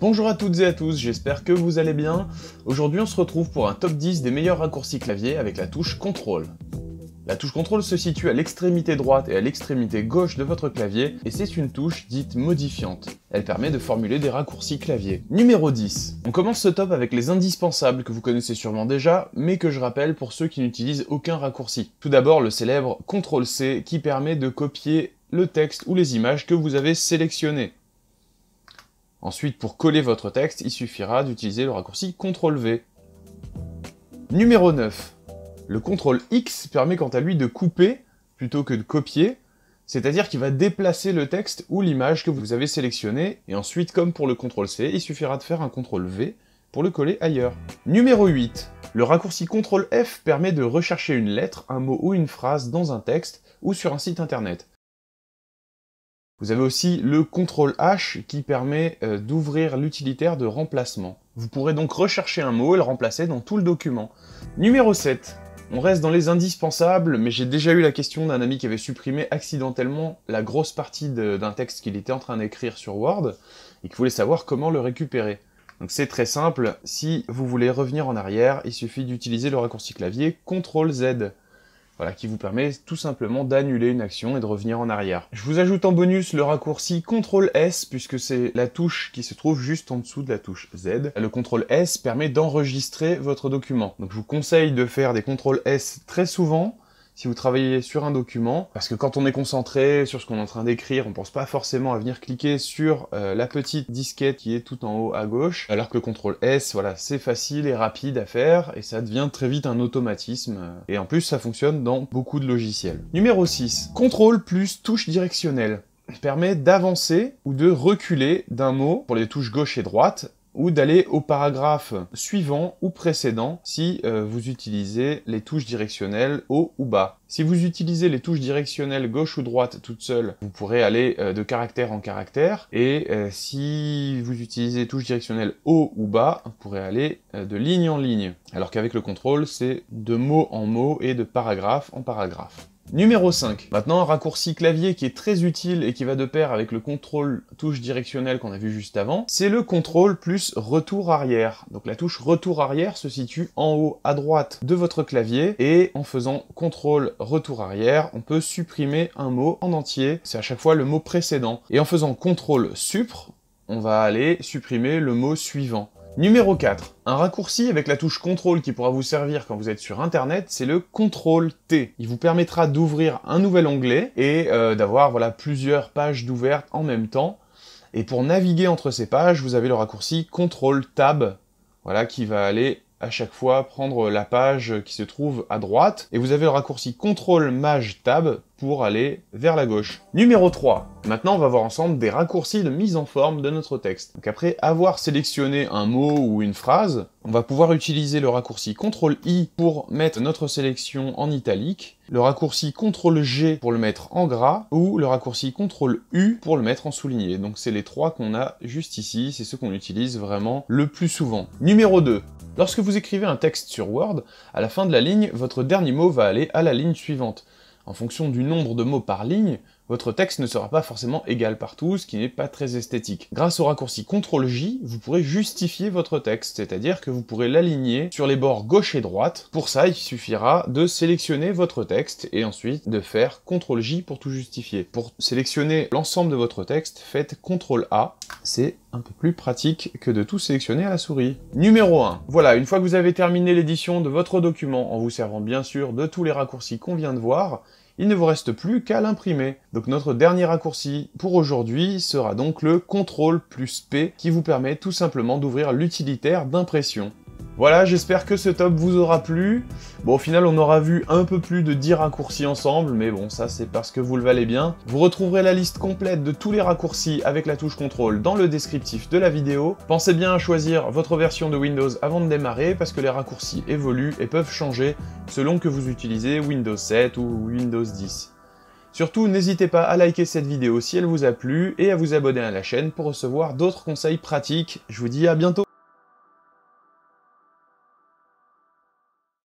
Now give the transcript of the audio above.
Bonjour à toutes et à tous, j'espère que vous allez bien. Aujourd'hui on se retrouve pour un top 10 des meilleurs raccourcis clavier avec la touche CTRL. La touche CTRL se situe à l'extrémité droite et à l'extrémité gauche de votre clavier et c'est une touche dite modifiante. Elle permet de formuler des raccourcis clavier. Numéro 10. On commence ce top avec les indispensables que vous connaissez sûrement déjà, mais que je rappelle pour ceux qui n'utilisent aucun raccourci. Tout d'abord le célèbre CTRL-C qui permet de copier le texte ou les images que vous avez sélectionnées. Ensuite, pour coller votre texte, il suffira d'utiliser le raccourci CTRL-V. Numéro 9. Le CTRL-X permet quant à lui de couper plutôt que de copier, c'est-à-dire qu'il va déplacer le texte ou l'image que vous avez sélectionné, et ensuite, comme pour le CTRL-C, il suffira de faire un CTRL-V pour le coller ailleurs. Numéro 8. Le raccourci CTRL-F permet de rechercher une lettre, un mot ou une phrase dans un texte ou sur un site internet. Vous avez aussi le contrôle H qui permet euh, d'ouvrir l'utilitaire de remplacement. Vous pourrez donc rechercher un mot et le remplacer dans tout le document. Numéro 7. On reste dans les indispensables, mais j'ai déjà eu la question d'un ami qui avait supprimé accidentellement la grosse partie d'un texte qu'il était en train d'écrire sur Word et qui voulait savoir comment le récupérer. Donc c'est très simple, si vous voulez revenir en arrière, il suffit d'utiliser le raccourci clavier CTRL Z. Voilà, qui vous permet tout simplement d'annuler une action et de revenir en arrière. Je vous ajoute en bonus le raccourci CTRL S, puisque c'est la touche qui se trouve juste en dessous de la touche Z. Le CTRL S permet d'enregistrer votre document. Donc je vous conseille de faire des CTRL S très souvent, si vous travaillez sur un document, parce que quand on est concentré sur ce qu'on est en train d'écrire, on pense pas forcément à venir cliquer sur euh, la petite disquette qui est tout en haut à gauche, alors que Ctrl S, voilà, c'est facile et rapide à faire, et ça devient très vite un automatisme, euh, et en plus ça fonctionne dans beaucoup de logiciels. Numéro 6, contrôle plus touche directionnelle permet d'avancer ou de reculer d'un mot pour les touches gauche et droite ou d'aller au paragraphe suivant ou précédent si euh, vous utilisez les touches directionnelles haut ou bas. Si vous utilisez les touches directionnelles gauche ou droite toutes seules, vous pourrez aller euh, de caractère en caractère. Et euh, si vous utilisez les touches directionnelles haut ou bas, vous pourrez aller de ligne en ligne. Alors qu'avec le contrôle, c'est de mot en mot et de paragraphe en paragraphe. Numéro 5. Maintenant, un raccourci clavier qui est très utile et qui va de pair avec le contrôle touche directionnelle qu'on a vu juste avant, c'est le contrôle plus retour arrière. Donc la touche retour arrière se situe en haut à droite de votre clavier et en faisant contrôle retour arrière, on peut supprimer un mot en entier, c'est à chaque fois le mot précédent. Et en faisant contrôle supr, on va aller supprimer le mot suivant. Numéro 4. Un raccourci avec la touche CTRL qui pourra vous servir quand vous êtes sur Internet, c'est le CTRL T. Il vous permettra d'ouvrir un nouvel onglet et euh, d'avoir voilà, plusieurs pages ouvertes en même temps. Et pour naviguer entre ces pages, vous avez le raccourci CTRL Tab, voilà, qui va aller à chaque fois prendre la page qui se trouve à droite et vous avez le raccourci CTRL Maj Tab pour aller vers la gauche. Numéro 3. Maintenant, on va voir ensemble des raccourcis de mise en forme de notre texte. Donc après avoir sélectionné un mot ou une phrase, on va pouvoir utiliser le raccourci CTRL I pour mettre notre sélection en italique, le raccourci CTRL G pour le mettre en gras ou le raccourci CTRL U pour le mettre en souligné. Donc c'est les trois qu'on a juste ici, c'est ceux qu'on utilise vraiment le plus souvent. Numéro 2. Lorsque vous écrivez un texte sur Word, à la fin de la ligne, votre dernier mot va aller à la ligne suivante. En fonction du nombre de mots par ligne, votre texte ne sera pas forcément égal partout, ce qui n'est pas très esthétique. Grâce au raccourci CTRL-J, vous pourrez justifier votre texte, c'est-à-dire que vous pourrez l'aligner sur les bords gauche et droite. Pour ça, il suffira de sélectionner votre texte et ensuite de faire CTRL-J pour tout justifier. Pour sélectionner l'ensemble de votre texte, faites CTRL-A, c'est un peu plus pratique que de tout sélectionner à la souris. Numéro 1. Voilà, une fois que vous avez terminé l'édition de votre document en vous servant bien sûr de tous les raccourcis qu'on vient de voir, il ne vous reste plus qu'à l'imprimer. Donc notre dernier raccourci pour aujourd'hui sera donc le CTRL plus P qui vous permet tout simplement d'ouvrir l'utilitaire d'impression. Voilà, j'espère que ce top vous aura plu. Bon, au final, on aura vu un peu plus de 10 raccourcis ensemble, mais bon, ça c'est parce que vous le valez bien. Vous retrouverez la liste complète de tous les raccourcis avec la touche contrôle dans le descriptif de la vidéo. Pensez bien à choisir votre version de Windows avant de démarrer, parce que les raccourcis évoluent et peuvent changer selon que vous utilisez Windows 7 ou Windows 10. Surtout, n'hésitez pas à liker cette vidéo si elle vous a plu et à vous abonner à la chaîne pour recevoir d'autres conseils pratiques. Je vous dis à bientôt